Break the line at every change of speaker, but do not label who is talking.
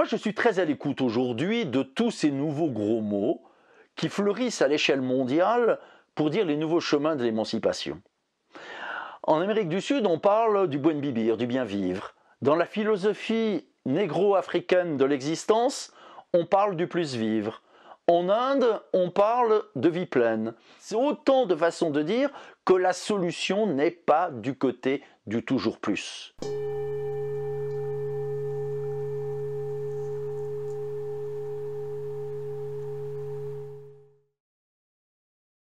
moi, je suis très à l'écoute aujourd'hui de tous ces nouveaux gros mots qui fleurissent à l'échelle mondiale pour dire les nouveaux chemins de l'émancipation. En Amérique du Sud, on parle du buen vivir, du bien vivre. Dans la philosophie négro-africaine de l'existence, on parle du plus vivre. En Inde, on parle de vie pleine. C'est autant de façons de dire que la solution n'est pas du côté du toujours plus.